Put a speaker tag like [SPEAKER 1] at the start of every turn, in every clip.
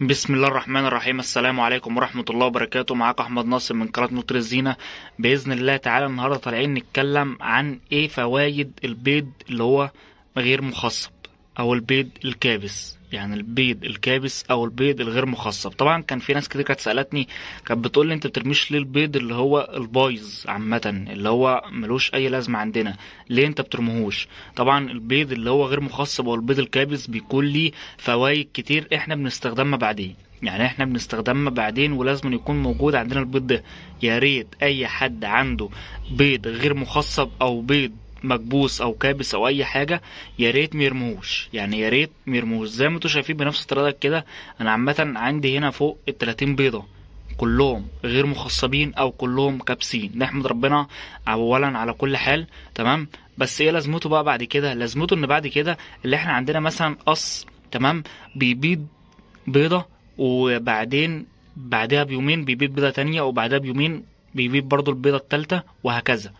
[SPEAKER 1] بسم الله الرحمن الرحيم السلام عليكم ورحمة الله وبركاته معاك أحمد ناصر من قناة نوتر الزينة بإذن الله تعالى النهاردة طالعين نتكلم عن إيه فوايد البيض اللي هو غير مخصب أو البيض الكابس يعني البيض الكابس او البيض الغير مخصب طبعا كان في ناس كتير كانت سالتني كانت بتقول لي انت بترميش ليه البيض اللي هو البايظ عامه اللي هو ملوش اي لازمه عندنا ليه انت بترميهوش طبعا البيض اللي هو غير مخصب او البيض الكابس بيكون ليه فوائد كتير احنا بنستخدمها بعدين يعني احنا بنستخدمها بعدين ولازم يكون موجود عندنا البيض ده يا ريت اي حد عنده بيض غير مخصب او بيض مكبوس او كابس او اي حاجه يا ريت ميرموش يعني يا ريت ميرموش زي ما انتوا شايفين بنفس الطريقه كده انا عامه عندي هنا فوق ال 30 بيضه كلهم غير مخصبين او كلهم كابسين نحمد ربنا اولا على كل حال تمام بس ايه لازمته بقى بعد كده لازمته ان بعد كده اللي احنا عندنا مثلا قص تمام بيبيض بيضه وبعدين بعدها بيومين بيبيض بيضه تانية وبعدها بيومين بيبيض برضو البيضه التالتة وهكذا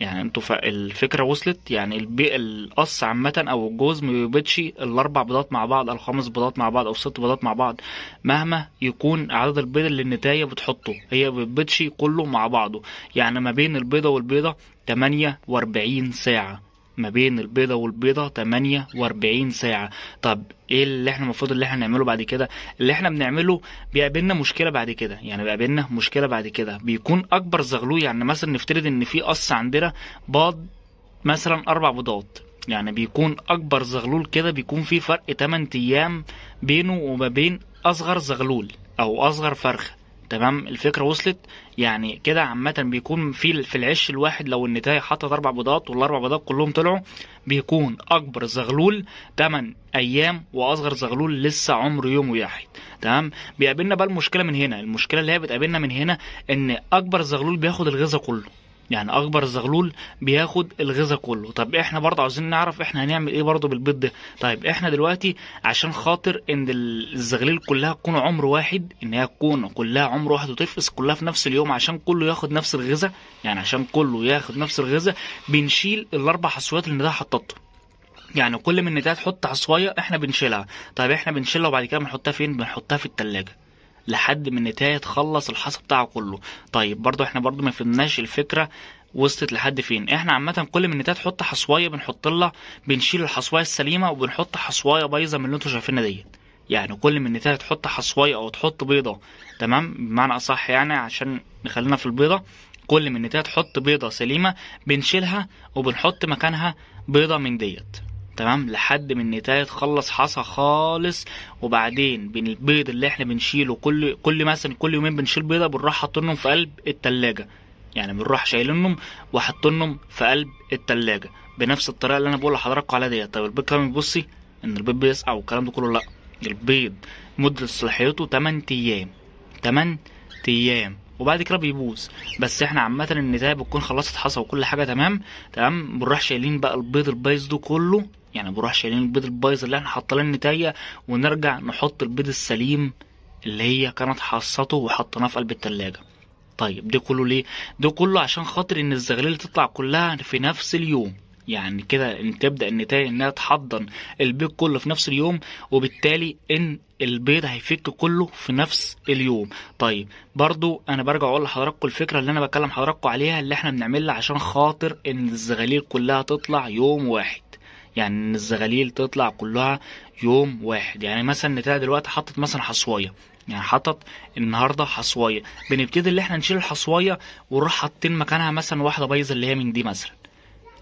[SPEAKER 1] يعني انتوا الفكره وصلت يعني البي... القص عامه او الجوز ما بيبيضش الاربع بيضات مع بعض او الخمس بيضات مع بعض او الست بيضات مع بعض مهما يكون عدد البيض اللي النتايه بتحطه هي ما بيبيضش كله مع بعضه يعني ما بين البيضه والبيضه 48 ساعه ما بين البيضة والبيضة 48 ساعة طب ايه اللي احنا المفروض اللي احنا نعمله بعد كده اللي احنا بنعمله بيقابلنا مشكله بعد كده يعني بيقابلنا مشكله بعد كده بيكون اكبر زغلول يعني مثلا نفترض ان في قص عندنا باض مثلا اربع بيضات يعني بيكون اكبر زغلول كده بيكون في فرق 8 ايام بينه وما بين اصغر زغلول او اصغر فرخه تمام الفكره وصلت يعني كده عامه بيكون في في العش الواحد لو النتايه حطت اربع بيضات والاربع بيضات كلهم طلعوا بيكون اكبر زغلول 8 ايام واصغر زغلول لسه عمره يوم واحد تمام بيقابلنا بقى المشكله من هنا المشكله اللي هي بتقابلنا من هنا ان اكبر زغلول بياخد الغذاء كله يعني اكبر الزغلول بياخد الغذاء كله طب احنا برضه عاوزين نعرف احنا هنعمل ايه برضه بالبيض ده طيب احنا دلوقتي عشان خاطر ان الزغليل كلها تكون عمر واحد ان هي تكون كلها عمر واحد وتفقس كلها في نفس اليوم عشان كله ياخد نفس الغذاء يعني عشان كله ياخد نفس الغذاء بنشيل الاربع حصويات اللي ده حطته يعني كل من ده تحط عصايه احنا بنشيلها طيب احنا بنشيلها وبعد كده بنحطها فين بنحطها في التلاجة لحد ما النتايه تخلص الحصى بتاعه كله طيب برضو احنا برضو ما فهمناش الفكره وصلت لحد فين احنا عامه كل من النتايه تحط حصوايه بنحط لها بنشيل الحصوايه السليمه وبنحط حصوايه بايظه من اللي انتوا شايفينها ديت يعني كل من النتايه تحط حصوايه او تحط بيضه تمام بمعنى اصح يعني عشان نخلينا في البيضه كل من النتايه تحط بيضه سليمه بنشيلها وبنحط مكانها بيضه من ديت تمام لحد ما النتايه تخلص حصى خالص وبعدين البيض اللي احنا بنشيله كل كل مثلا كل يومين بنشيل بيضه بنروح حاطينهم في قلب التلاجة يعني بنروح شايلينهم وحاطينهم في قلب التلاجة بنفس الطريقه اللي انا بقول لحضراتكم عليها ديت طب البيض كمان بصي ان البيض بيسقع والكلام ده كله لا البيض مده صلاحيته 8 ايام 8 ايام وبعد كده بيبوظ بس احنا عامه النتايه بتكون خلصت حصى وكل حاجه تمام تمام بنروح شايلين بقى البيض البايظ ده كله يعني بروح شايلين البيض البايظ اللي احنا حاطين النتايه ونرجع نحط البيض السليم اللي هي كانت حاصته وحطيناه في قلب التلاجة طيب ده كله ليه ده كله عشان خاطر ان الزغلله تطلع كلها في نفس اليوم يعني كده ان تبدا النتايه انها تحضن البيض كله في نفس اليوم وبالتالي ان البيض هيفك كله في نفس اليوم طيب برضو انا برجع اقول لحضراتكم الفكره اللي انا بكلم حضراتكم عليها اللي احنا بنعملها عشان خاطر ان الزغاليل كلها تطلع يوم واحد يعني ان الزغاليل تطلع كلها يوم واحد يعني مثلا نتاع دلوقتي حطت مثلا حصوايه يعني حطت النهارده حصوايه بنبتدي اللي احنا نشيل الحصوايه ونروح حاطين مكانها مثلا واحده بايظه اللي هي من دي مثلا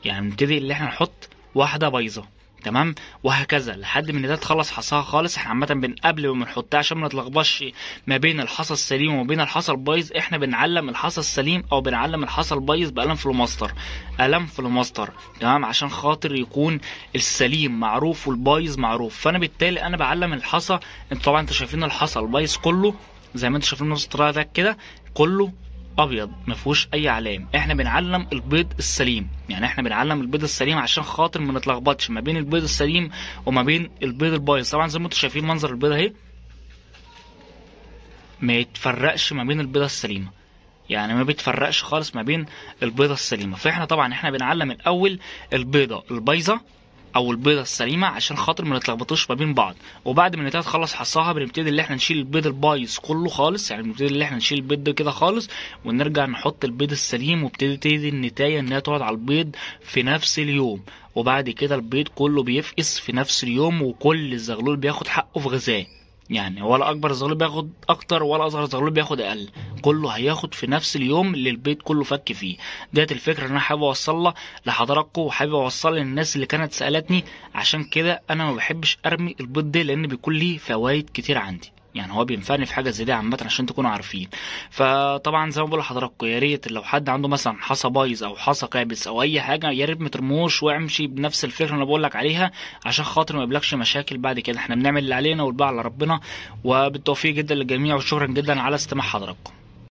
[SPEAKER 1] يعني بنبتدي اللي احنا نحط واحده بايظه تمام وهكذا لحد ما ده تخلص حصاها خالص احنا عامه بنقبل وبنحطها عشان ما نتلخبطش ما بين الحصى السليم وما بين الحصى البايظ احنا بنعلم الحصى السليم او بنعلم الحصى البايظ بقلم فلوماستر قلم فلوماستر تمام عشان خاطر يكون السليم معروف والبايظ معروف فانا بالتالي انا بعلم الحصى انتوا طبعا انتوا شايفين الحصى البايظ كله زي ما انتوا شايفين نفس ده كده كله ابيض ما فيهوش اي علام احنا بنعلم البيض السليم يعني احنا بنعلم البيض السليم عشان خاطر ما نتلخبطش ما بين البيض السليم وما بين البيض البايظ طبعا زي ما انتم شايفين منظر البيض اهي ما يتفرقش ما بين البيضه السليمه يعني ما بيتفرقش خالص ما بين البيضه السليمه فاحنا طبعا احنا بنعلم الاول البيضه البايظه او البيضه السليمه عشان خاطر ما نتلخبطوش ما بين بعض وبعد ما النتايه تخلص حصاها بنبتدي ان احنا نشيل البيض البايظ كله خالص يعني بنبتدي ان احنا نشيل البيض كده خالص ونرجع نحط البيض السليم وبتبتدي النتايه انها تقعد على البيض في نفس اليوم وبعد كده البيض كله بيفقس في نفس اليوم وكل الزغلول بياخد حقه في غذائه يعني ولا اكبر الظالم بياخد اكتر ولا اصغر الظالم بياخد اقل كله هياخد في نفس اليوم اللي البيت كله فك فيه ديت الفكره اللي انا حابب اوصلها لحضراتكم وحابب اوصلها للناس اللي كانت سالتني عشان كده انا ما بحبش ارمي البيض ده لان بيكون ليه فوائد كتير عندي يعني هو بينفعني في حاجه زي دي عامه عشان تكونوا عارفين فطبعا زي ما بقول لحضراتكم يا ريت لو حد عنده مثلا حصى بايظ او حصى كابس او اي حاجه يا ريت ما ترموش وامشي بنفس الفكره اللي انا بقول لك عليها عشان خاطر ما يبلغش مشاكل بعد كده احنا بنعمل اللي علينا والباقي على ربنا وبالتوفيق جدا للجميع وشكرا جدا على استماع حضراتكم